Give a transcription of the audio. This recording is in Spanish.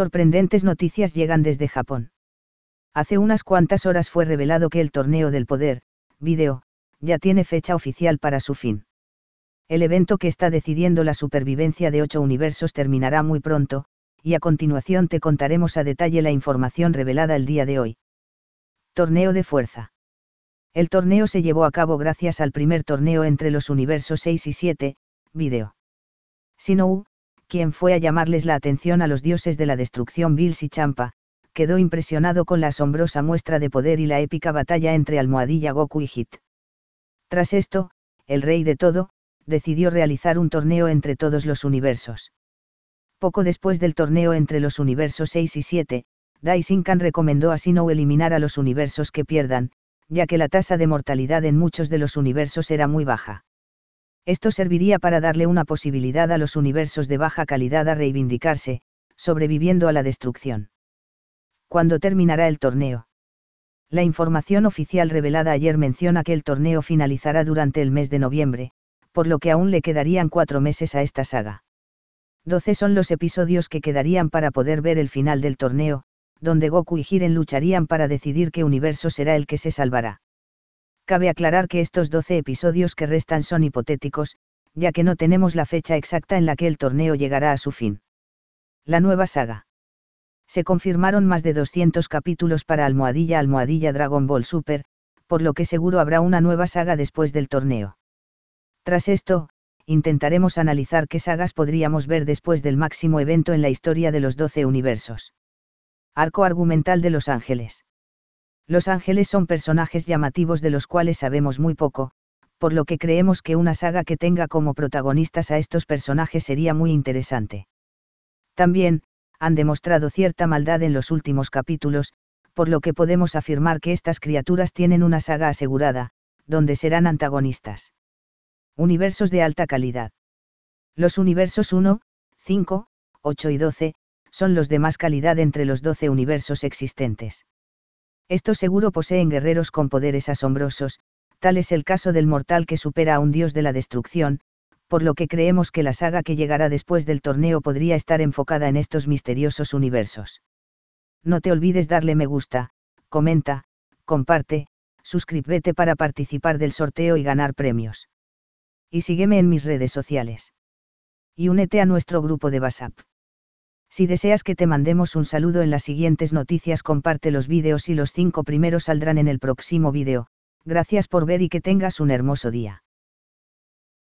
Sorprendentes noticias llegan desde Japón. Hace unas cuantas horas fue revelado que el torneo del poder, video, ya tiene fecha oficial para su fin. El evento que está decidiendo la supervivencia de ocho universos terminará muy pronto, y a continuación te contaremos a detalle la información revelada el día de hoy. Torneo de fuerza. El torneo se llevó a cabo gracias al primer torneo entre los universos 6 y 7, video. Sinou, quien fue a llamarles la atención a los dioses de la destrucción Bills y Champa, quedó impresionado con la asombrosa muestra de poder y la épica batalla entre Almohadilla Goku y Hit. Tras esto, el rey de todo, decidió realizar un torneo entre todos los universos. Poco después del torneo entre los universos 6 y 7, Dai Shinkan recomendó a Sino eliminar a los universos que pierdan, ya que la tasa de mortalidad en muchos de los universos era muy baja. Esto serviría para darle una posibilidad a los universos de baja calidad a reivindicarse, sobreviviendo a la destrucción. ¿Cuándo terminará el torneo? La información oficial revelada ayer menciona que el torneo finalizará durante el mes de noviembre, por lo que aún le quedarían cuatro meses a esta saga. Doce son los episodios que quedarían para poder ver el final del torneo, donde Goku y Giren lucharían para decidir qué universo será el que se salvará. Cabe aclarar que estos 12 episodios que restan son hipotéticos, ya que no tenemos la fecha exacta en la que el torneo llegará a su fin. La nueva saga. Se confirmaron más de 200 capítulos para Almohadilla Almohadilla Dragon Ball Super, por lo que seguro habrá una nueva saga después del torneo. Tras esto, intentaremos analizar qué sagas podríamos ver después del máximo evento en la historia de los 12 universos. Arco argumental de Los Ángeles. Los ángeles son personajes llamativos de los cuales sabemos muy poco, por lo que creemos que una saga que tenga como protagonistas a estos personajes sería muy interesante. También, han demostrado cierta maldad en los últimos capítulos, por lo que podemos afirmar que estas criaturas tienen una saga asegurada, donde serán antagonistas. Universos de alta calidad. Los universos 1, 5, 8 y 12, son los de más calidad entre los 12 universos existentes. Estos seguro poseen guerreros con poderes asombrosos, tal es el caso del mortal que supera a un dios de la destrucción, por lo que creemos que la saga que llegará después del torneo podría estar enfocada en estos misteriosos universos. No te olvides darle me gusta, comenta, comparte, suscríbete para participar del sorteo y ganar premios. Y sígueme en mis redes sociales. Y únete a nuestro grupo de WhatsApp. Si deseas que te mandemos un saludo en las siguientes noticias comparte los vídeos y los cinco primeros saldrán en el próximo vídeo, gracias por ver y que tengas un hermoso día.